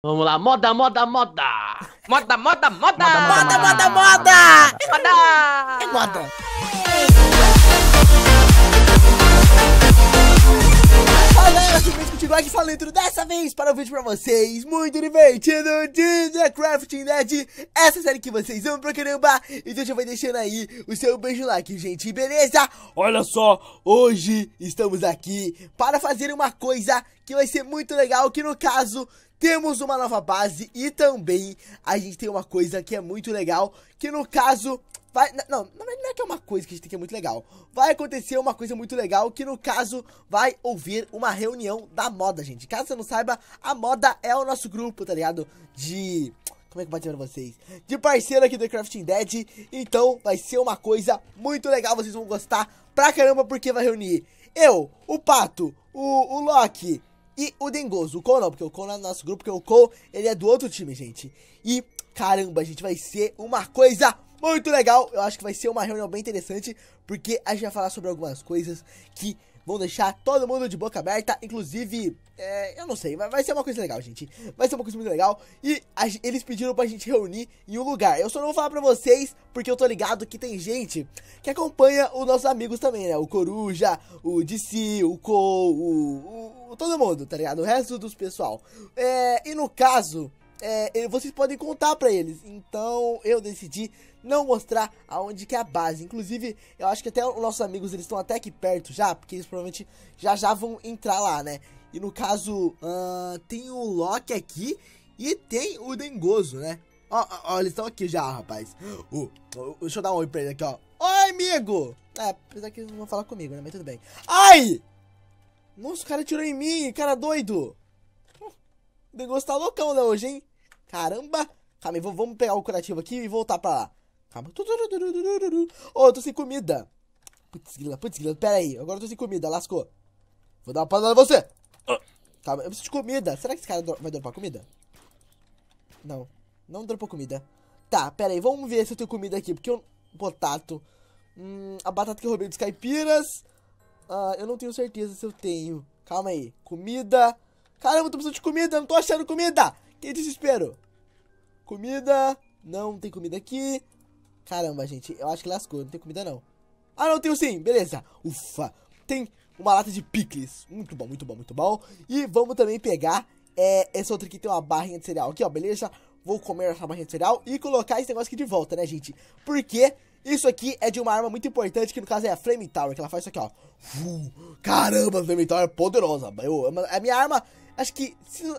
Vamos lá, moda, moda, moda! Moda, moda, moda! Moda, moda, moda! Moda! É moda! Fala galera, falei tudo dessa vez para um vídeo pra vocês muito divertido de The Crafting Dead, essa série que vocês amam pra caramba, então já vai deixando aí o seu beijo like, gente, beleza? Olha só, hoje estamos aqui para fazer uma coisa que vai ser muito legal, que no caso temos uma nova base e também a gente tem uma coisa que é muito legal, que no caso vai, não, não é que é uma coisa que a gente tem que é muito legal. Vai acontecer uma coisa muito legal que no caso vai ouvir uma reunião da moda, gente. Caso você não saiba, a moda é o nosso grupo, tá ligado? De como é que eu dizer pra vocês? De parceiro aqui do Crafting Dead. Então vai ser uma coisa muito legal. Vocês vão gostar pra caramba porque vai reunir eu, o Pato, o, o Loki, e o Dengoso. O Cole não, porque o Cole não é do nosso grupo, porque o Cole, ele é do outro time, gente. E, caramba, gente, vai ser uma coisa muito legal. Eu acho que vai ser uma reunião bem interessante, porque a gente vai falar sobre algumas coisas que vão deixar todo mundo de boca aberta, inclusive, é, eu não sei, vai, vai ser uma coisa legal, gente. Vai ser uma coisa muito legal. E a, eles pediram pra gente reunir em um lugar. Eu só não vou falar pra vocês, porque eu tô ligado que tem gente que acompanha os nossos amigos também, né? O Coruja, o DC, o Co, o, o, todo mundo, tá ligado? O resto dos pessoal. É, e no caso, é, vocês podem contar para eles. Então eu decidi não mostrar aonde que é a base. Inclusive, eu acho que até os nossos amigos eles estão até aqui perto já, porque eles provavelmente já já vão entrar lá, né? E no caso, uh, tem o Loki aqui e tem o Dengoso, né? Ó, ó, eles estão aqui já, rapaz. Uh, deixa eu dar um oi pra ele aqui, ó. Oi, amigo! É, apesar que eles não vão falar comigo, né? Mas tudo bem. Ai! Nossa, o cara tirou em mim, cara doido. O negócio tá loucão né, hoje, hein? Caramba. Calma aí, vamos pegar o curativo aqui e voltar pra lá. Calma. Ô, oh, eu tô sem comida. Putz, grila, putz, grila. Pera aí, agora eu tô sem comida, lascou. Vou dar uma panela em você. Calma, eu preciso de comida. Será que esse cara vai dropar comida? Não, não dropou comida. Tá, pera aí, vamos ver se eu tenho comida aqui, porque eu... Potato. Hum, a batata que eu roubei dos caipiras. Ah, eu não tenho certeza se eu tenho. Calma aí. Comida. Caramba, eu tô precisando de comida. Eu não tô achando comida. Que desespero. Comida. Não tem comida aqui. Caramba, gente. Eu acho que lascou. Não tem comida, não. Ah, não, tenho sim. Beleza. Ufa. Tem uma lata de picles. Muito bom, muito bom, muito bom. E vamos também pegar é, essa outra aqui. Tem uma barrinha de cereal aqui, ó. Beleza? Vou comer essa barrinha de cereal e colocar esse negócio aqui de volta, né, gente? Porque isso aqui é de uma arma muito importante, que no caso é a Flame Tower, que ela faz isso aqui, ó. Uh, caramba, a Flame Tower é poderosa. Eu, a minha arma, acho que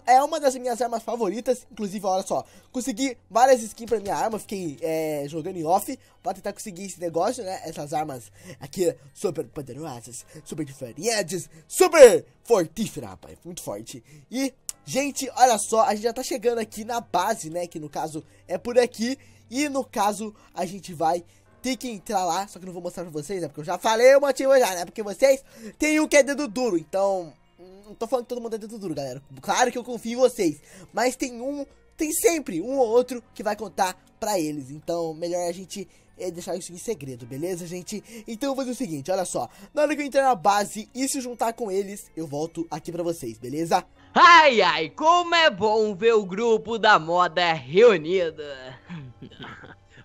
é uma das minhas armas favoritas. Inclusive, olha só, consegui várias skins pra minha arma. Fiquei é, jogando em off pra tentar conseguir esse negócio, né? Essas armas aqui super poderosas, super diferentes, super fortíssima, rapaz. Muito forte. E, gente, olha só, a gente já tá chegando aqui na base, né? Que no caso é por aqui. E no caso, a gente vai tem que entrar lá, só que não vou mostrar pra vocês, né? Porque eu já falei o motivo já, né? Porque vocês têm um que é dedo duro, então... Hum, não tô falando que todo mundo é dedo duro, galera. Claro que eu confio em vocês. Mas tem um, tem sempre um ou outro que vai contar pra eles. Então, melhor a gente é deixar isso em segredo, beleza, gente? Então eu vou fazer o seguinte, olha só. Na hora que eu entrar na base e se juntar com eles, eu volto aqui pra vocês, beleza? Ai, ai, como é bom ver o grupo da moda reunido.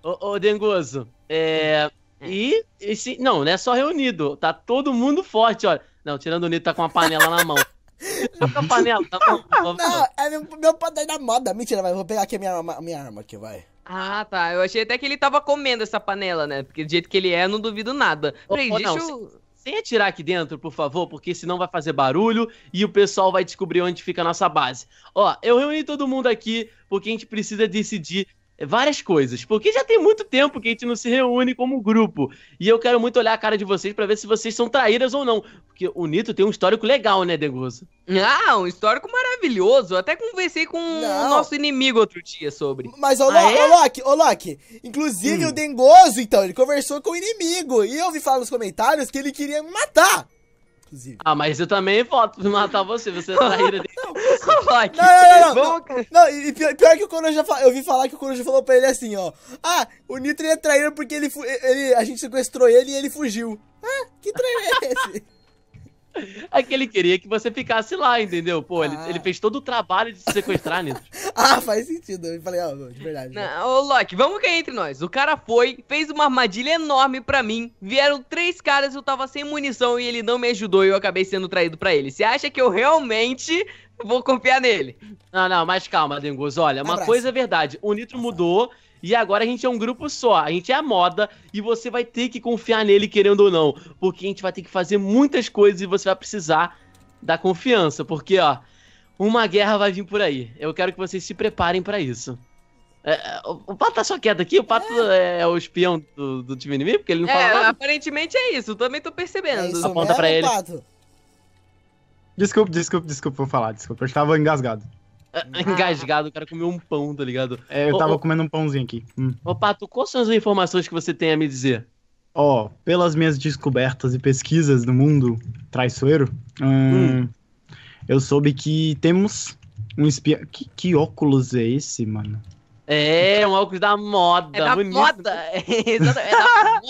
Ô, ô Dengoso, é. Hum. E, e não, não é só reunido. Tá todo mundo forte, olha. Não, tirando o Nito, tá com uma panela na mão. Tá com a panela, tá com Não, é meu, meu poder da moda. Mentira, vai, vou pegar aqui a minha, a minha arma aqui, vai. Ah, tá. Eu achei até que ele tava comendo essa panela, né? Porque do jeito que ele é, eu não duvido nada. Peraí, deixa não, eu... Sem, sem atirar aqui dentro, por favor, porque senão vai fazer barulho e o pessoal vai descobrir onde fica a nossa base. Ó, eu reuni todo mundo aqui porque a gente precisa decidir várias coisas, porque já tem muito tempo que a gente não se reúne como grupo. E eu quero muito olhar a cara de vocês para ver se vocês são traídas ou não, porque o Nito tem um histórico legal, né, Dengoso? Ah, um histórico maravilhoso. até conversei com não. o nosso inimigo outro dia sobre. Mas ô, ah, é? Loki, ô Loki, inclusive hum. o Dengoso, então, ele conversou com o inimigo e eu vi falar nos comentários que ele queria me matar. Inclusive. Ah, mas eu também voto matar você, você é traíra dele. Não, não, não. Vamos... não e pior, pior, que o Coruja Eu vi falar que o Coruja falou pra ele assim, ó. Ah, o Nitro é traíra porque ele, ele, a gente sequestrou ele e ele fugiu. Ah, que traíra é esse? É que ele queria que você ficasse lá, entendeu? Pô, ah. ele, ele, fez todo o trabalho de se sequestrar, Nitro. Né? ah, faz sentido. Eu falei, ó, oh, de verdade. Né? Não, ô, Loki, vamos que entre nós. O cara foi, fez uma armadilha enorme pra mim. Vieram três caras, eu tava sem munição e ele não me ajudou e eu acabei sendo traído pra ele. Você acha que eu realmente Vou confiar nele. Não, não, mas calma, Dengoso. Olha, uma coisa é verdade. O Nitro mudou e agora a gente é um grupo só. A gente é a moda e você vai ter que confiar nele, querendo ou não. Porque a gente vai ter que fazer muitas coisas e você vai precisar da confiança. Porque, ó, uma guerra vai vir por aí. Eu quero que vocês se preparem para isso. É, é o Pato tá só quieto aqui? O Pato é, é o espião do, do, time inimigo? Porque ele não é, fala nada? aparentemente é isso. Também tô percebendo. É Aponta para é ele. Pato. Desculpa, desculpa, desculpa, vou falar, desculpa. Eu estava engasgado. Engasgado, o cara comeu um pão, tá ligado? É, eu tava ô, comendo um pãozinho aqui. Hum. Ô, Pato, quais são as informações que você tem a me dizer? Ó, oh, pelas minhas descobertas e pesquisas no mundo traiçoeiro, hum, hum. eu soube que temos um espia. Que, que óculos é esse, mano? É, um óculos da moda. É da bonito. moda. É, é, da moda.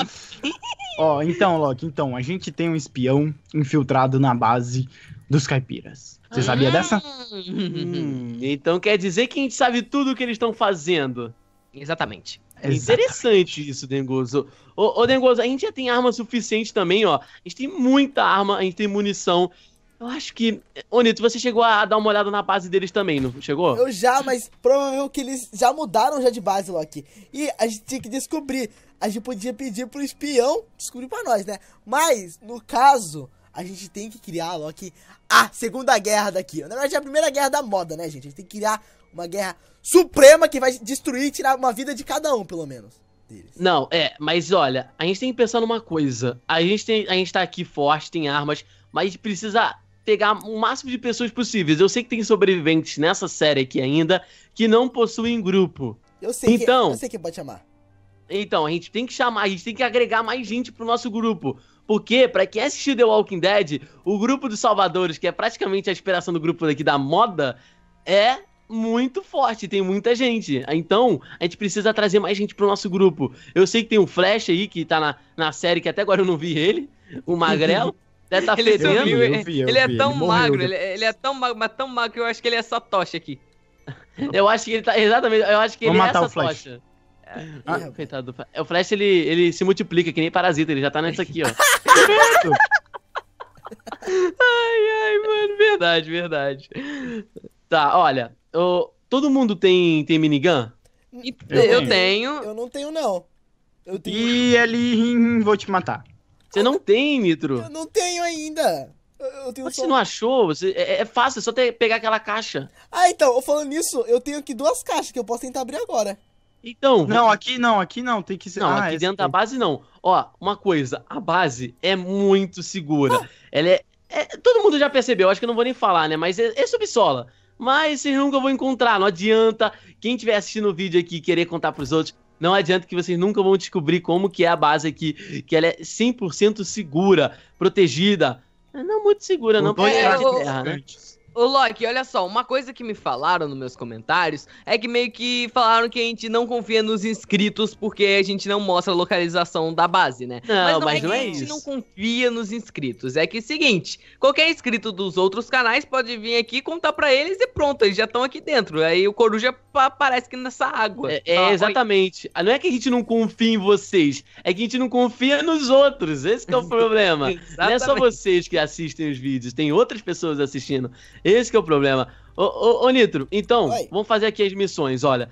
Ó, então, Loki, então, a gente tem um espião infiltrado na base dos caipiras. Você sabia ah. dessa? Hum, então quer dizer que a gente sabe tudo o que eles estão fazendo. Exatamente. É interessante isso, Dengoso. Ô, ô, Dengoso, a gente já tem arma suficiente também, ó. A gente tem muita arma, a gente tem munição. Eu acho que. Onito, você chegou a dar uma olhada na base deles também, não chegou? Eu já, mas provavelmente que eles já mudaram já de base, Loki. E a gente tinha que descobrir. A gente podia pedir pro espião descobrir pra nós, né? Mas, no caso, a gente tem que criar, Loki, a segunda guerra daqui. Na verdade, é a primeira guerra da moda, né, gente? A gente tem que criar uma guerra suprema que vai destruir e tirar uma vida de cada um, pelo menos. Deles. Não, é, mas olha, a gente tem que pensar numa coisa. A gente, tem, a gente tá aqui forte, tem armas, mas precisa pegar o máximo de pessoas possíveis. Eu sei que tem sobreviventes nessa série aqui ainda que não possuem grupo. Eu sei então, que, eu sei que pode chamar. Então, a gente tem que chamar, a gente tem que agregar mais gente pro nosso grupo. Porque, para quem assistiu The Walking Dead, o grupo dos Salvadores, que é praticamente a inspiração do grupo daqui da moda, é muito forte, tem muita gente. Então, a gente precisa trazer mais gente pro nosso grupo. Eu sei que tem um Flash aí, que tá na, na série, que até agora eu não vi ele, o Magrelo. Deve tá ele, fedendo. eu vi, eu ele, é ele, tão magro, ele, é, ele, é tão magro, mas tão magro que eu acho que ele é só tocha aqui. eu acho que ele tá. Exatamente, eu acho que Vou ele é essa tocha. Ah, é, coitado do Flash. É, o Flash, ele, ele se multiplica que nem parasita, ele já tá nessa aqui, ó. ai, ai, mano, verdade, verdade. Tá, olha, o, todo mundo tem, tem minigun? Eu, eu tenho. Eu não tenho, não. Eu tenho. E ali, vou te matar. Você não tem, Nitro? Eu não tenho ainda. Você só... não achou? Você... É, é, fácil, é só ter, pegar aquela caixa. Ah, então, falando nisso, eu tenho aqui duas caixas que eu posso tentar abrir agora. Então. Não, aqui não, aqui não, tem que ser. Não, ah, aqui dentro da base não. Ó, uma coisa, a base é muito segura. Ah. Ela é, é, Todo mundo já percebeu, acho que eu não vou nem falar, né? Mas é, é subsola. Mas vocês nunca vão encontrar, não adianta. Quem estiver assistindo o vídeo aqui e querer contar pros outros, não adianta que vocês nunca vão descobrir como que é a base aqui, que ela é 100% segura, protegida. Não é muito segura, não, porque é, é de terra, né? Ô Loki, olha só, uma coisa que me falaram nos meus comentários é que meio que falaram que a gente não confia nos inscritos porque a gente não mostra a localização da base, né? Não, mas não, mas é, não é, que é isso. A gente não confia nos inscritos. É que é o seguinte, qualquer inscrito dos outros canais pode vir aqui contar para eles e pronto, eles já estão aqui dentro. Aí o coruja aparece que nessa água. É, é exatamente. Ah, não é que a gente não confia em vocês, é que a gente não confia nos outros. Esse é o problema. não é só vocês que assistem os vídeos, tem outras pessoas assistindo. Esse é o problema. Ô, ô, ô Nitro, então, Oi. vamos fazer aqui as missões, olha.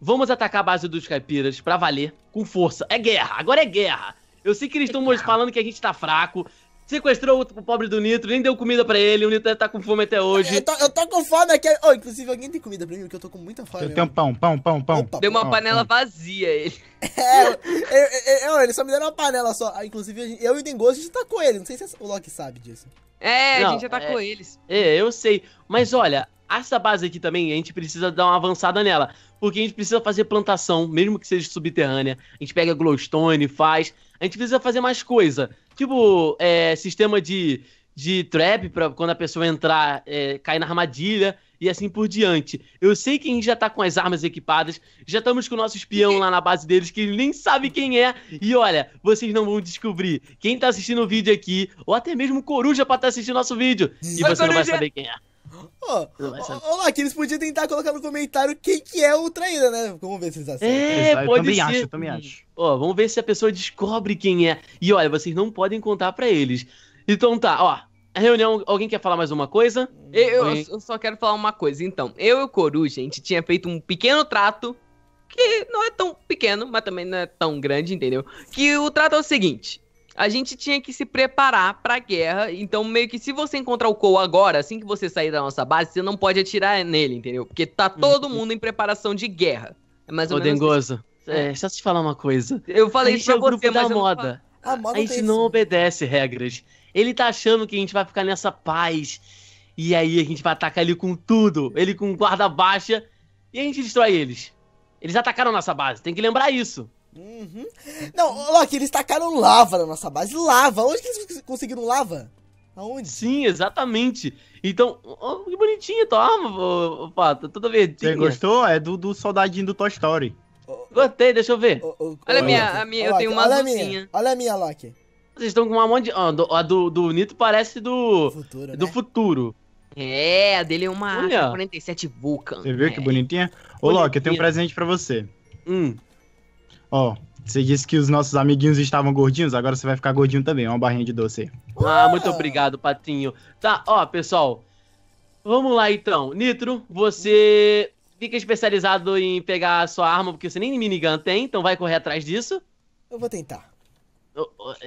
Vamos atacar a base dos caipiras pra valer, com força. É guerra, agora é guerra. Eu sei que eles estão é falando que a gente tá fraco, sequestrou o pobre do Nitro, nem deu comida pra ele, o Nitro tá com fome até hoje. Eu tô, eu tô com fome aqui. Oh, inclusive, alguém tem comida pra mim, porque eu tô com muita fome. Eu tenho pão, pão, pão, pão. Opa, deu uma pão, panela pão. vazia ele. É, eu, eu, eu, eles só me deram uma panela só. Ah, inclusive, eu e o Dengosto, a gente tá com ele. Não sei se é, o Loki sabe disso. É, Não, a gente já tá é, com eles. É, eu sei. Mas olha, essa base aqui também, a gente precisa dar uma avançada nela. Porque a gente precisa fazer plantação, mesmo que seja subterrânea. A gente pega glowstone, faz. A gente precisa fazer mais coisa. Tipo, é, sistema de, de trap, pra quando a pessoa entrar, é, cair na armadilha e assim por diante. Eu sei que a gente já tá com as armas equipadas, já estamos com o nosso espião lá na base deles, que nem sabe quem é. E olha, vocês não vão descobrir. Quem tá assistindo o vídeo aqui, ou até mesmo Coruja pra estar tá assistindo nosso vídeo, e você não vai saber quem é. Ó, lá, que eles podiam tentar colocar no comentário quem que é o traíra, né? Vamos ver se eles acertam. É, eu pode também ser. acho, também acho. Ó, vamos ver se a pessoa descobre quem é. E olha, vocês não podem contar para eles. Então tá, ó, a reunião, alguém quer falar mais uma coisa? Eu, eu, eu só quero falar uma coisa, então. Eu e o Coru, gente, tinha feito um pequeno trato, que não é tão pequeno, mas também não é tão grande, entendeu? Que o trato é o seguinte, a gente tinha que se preparar para a guerra. Então, meio que se você encontrar o Cole agora, assim que você sair da nossa base, você não pode atirar nele, entendeu? Porque tá todo uhum. mundo em preparação de guerra. É mais ou Ô, menos. Dengoso, isso. É. É, deixa só te falar uma coisa. Eu falei isso pra é o grupo você, da moda. A, moda. a gente não obedece regras. Ele tá achando que a gente vai ficar nessa paz. E aí a gente vai atacar ele com tudo. Ele com guarda baixa. E a gente destrói eles. Eles atacaram nossa base. Tem que lembrar isso. Uhum. Não, Loki, eles tacaram lava na nossa base. Lava! Onde que eles conseguiram lava? Aonde? Sim, exatamente. Então, oh, que bonitinha tua arma, oh, Pato. Toda tá verdinha. Você gostou? É do, do soldadinho do Toy Story. Oh, Gostei, deixa eu ver. olha a minha, a minha eu tenho uma olha A minha, olha a minha, Loki. Vocês estão com uma monte de... Ah, do, a do, do Nito parece do... Futuro, do né? futuro. É, a dele é uma 47 Vulcan. Você viu é. que né? bonitinha? Ô, Loki, eu tenho um presente pra você. Hum. Ó, você disse que os nossos amiguinhos estavam gordinhos, agora você vai ficar gordinho também. uma barrinha de doce aí. Ah, muito obrigado, Patinho. Tá, ó, pessoal. Vamos lá então. Nitro, você fica especializado em pegar a sua arma, porque você nem minigun tem, então vai correr atrás disso. Eu vou tentar.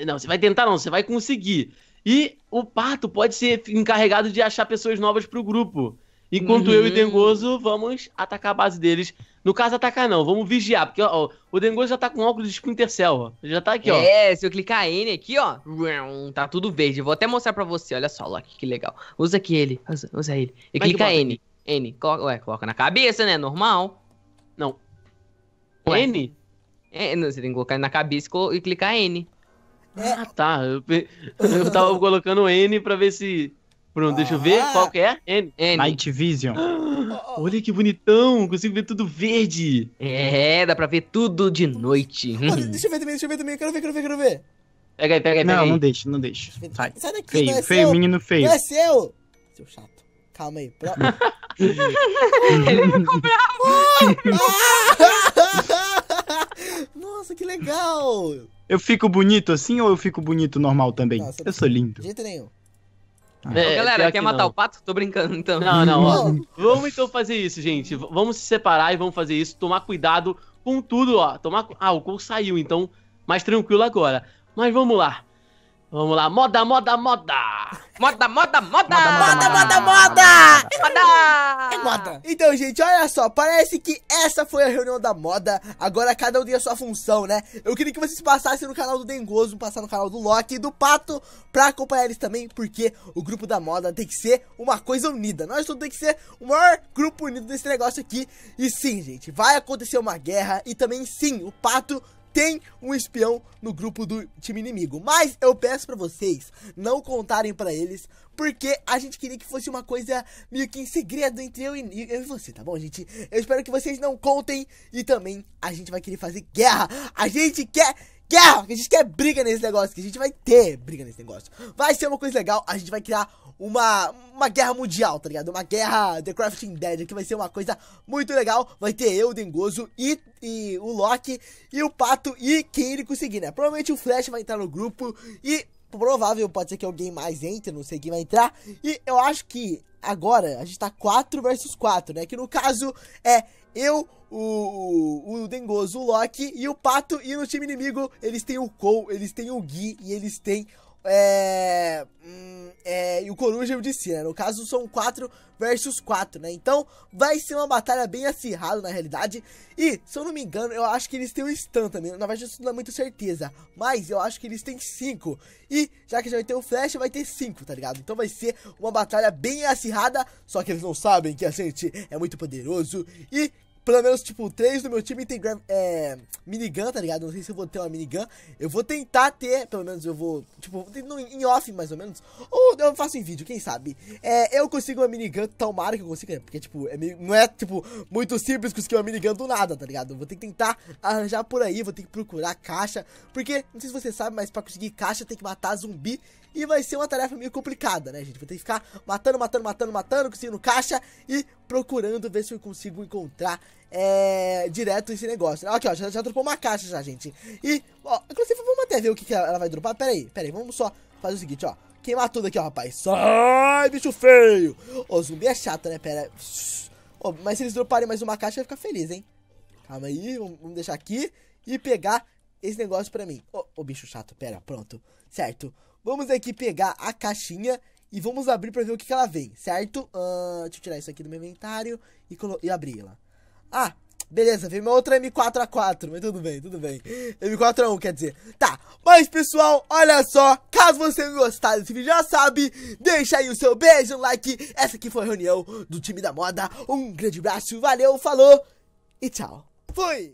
Não, você vai tentar não, você vai conseguir. E o Pato pode ser encarregado de achar pessoas novas pro grupo. Enquanto uhum. eu e uhum. Dengoso vamos atacar a base deles no caso, atacar não, vamos vigiar, porque ó, o dengue já tá com óculos de Splinter Cell, ó. já tá aqui, ó. É, se eu clicar N aqui, ó, tá tudo verde. Vou até mostrar pra você, olha só, Loki, que legal. Usa aqui ele, usa, usa ele. E é clica N. Aqui? N, coloca, ué, coloca na cabeça, né, normal. Não. Ué. N? É, não, você tem que colocar na cabeça e clicar N. Ah, tá, eu, eu tava colocando N pra ver se... Bruno, deixa eu ver ah. qual que é. N. N. Night Vision. Oh, oh, oh. Olha que bonitão, consigo ver tudo verde. É, dá pra ver tudo de hum. noite. Olha, hum. deixa eu ver também, deixa eu ver também. Quero ver, quero ver, quero ver. Pega aí, pega aí, pega não, aí. Não, deixa, não deixa. Sai, Sai daqui, feio, não é feio, seu. menino feio. Não é seu. Seu chato. Calma aí. Pro... Ele ficou bravo. Nossa, que legal. Eu fico bonito assim ou eu fico bonito normal também? Nossa, eu sou lindo. De jeito nenhum. É, Galera, quer matar não. o pato? Tô brincando, então. Não, não, ó. vamos então fazer isso, gente. Vamos se separar e vamos fazer isso. Tomar cuidado com tudo, ó. Tomar... Ah, o Cole saiu, então mais tranquilo agora. Mas vamos lá. Vamos lá, moda, moda, moda! Moda, moda, moda! Moda, moda, moda! É moda! É moda! Então, gente, olha só, parece que essa foi a reunião da moda. Agora cada um tem a sua função, né? Eu queria que vocês passassem no canal do Dengoso, passar no canal do Loki e do Pato pra acompanhar eles também, porque o grupo da moda tem que ser uma coisa unida. Nós todos tem que ser o maior grupo unido desse negócio aqui. E sim, gente, vai acontecer uma guerra e também sim, o Pato tem um espião no grupo do time inimigo. Mas eu peço para vocês não contarem para eles, porque a gente queria que fosse uma coisa meio que em segredo entre eu e, eu e você, tá bom, gente? Eu espero que vocês não contem e também a gente vai querer fazer guerra. A gente quer guerra, que a gente quer briga nesse negócio, que a gente vai ter briga nesse negócio. Vai ser uma coisa legal, a gente vai criar uma, uma guerra mundial, tá ligado? Uma guerra The Crafting Dead, que vai ser uma coisa muito legal. Vai ter eu, o Dengozo e, e o Loki e o Pato e quem ele conseguir, né? Provavelmente o Flash vai entrar no grupo e provável, pode ser que alguém mais entre, não sei quem vai entrar. E eu acho que agora a gente tá 4 versus 4, né? Que no caso é eu, o, o, o Dengoso, o Loki e o Pato. E no time inimigo eles têm o Cole, eles têm o Gui e eles têm é, hum, é, e o Coruja eu disse, né? No caso são 4 versus 4, né? Então vai ser uma batalha bem acirrada na realidade. E, se eu não me engano, eu acho que eles têm um stun também. Na verdade, isso não é certeza. Mas eu acho que eles têm 5. E já que já vai ter o Flash, vai ter 5, tá ligado? Então vai ser uma batalha bem acirrada. Só que eles não sabem que a gente é muito poderoso e pelo menos, tipo, três do meu time tem é, minigun, tá ligado? Não sei se eu vou ter uma minigun. Eu vou tentar ter, pelo menos eu vou, tipo, em off mais ou menos. Ou eu faço em vídeo, quem sabe? É, eu consigo uma minigun, tomara que eu consiga, porque, tipo, é meio, não é, tipo, muito simples conseguir uma minigun do nada, tá ligado? vou ter que tentar arranjar por aí, vou ter que procurar caixa. Porque, não sei se você sabe, mas pra conseguir caixa tem que matar zumbi. E vai ser uma tarefa meio complicada, né, gente? Vou ter que ficar matando, matando, matando, matando, conseguindo caixa e procurando ver se eu consigo encontrar é, direto esse negócio. Aqui, ó, já, já dropou uma caixa já, gente. E, ó, inclusive, vamos até ver o que, que ela vai dropar. Pera aí, pera aí, vamos só fazer o seguinte, ó. Queimar tudo aqui, ó, rapaz. Sai, bicho feio! Ô, zumbi é chato, né? Pera. Ô, mas se eles droparem mais uma caixa, eu ia ficar feliz, hein? Calma aí, vamos deixar aqui e pegar esse negócio pra mim. Ô, ô, bicho chato, pera, pronto. Certo. Vamos aqui pegar a caixinha e vamos abrir pra ver o que, que ela vem, certo? Uh, deixa eu tirar isso aqui do meu inventário e, e abrir ela. Ah, beleza, veio uma outra M4A4, mas tudo bem, tudo bem. M4A1, quer dizer. Tá, mas pessoal, olha só, caso você tenha gostar desse vídeo, já sabe, deixa aí o seu beijo, um like. Essa aqui foi a reunião do time da moda. Um grande abraço, valeu, falou e tchau. Fui!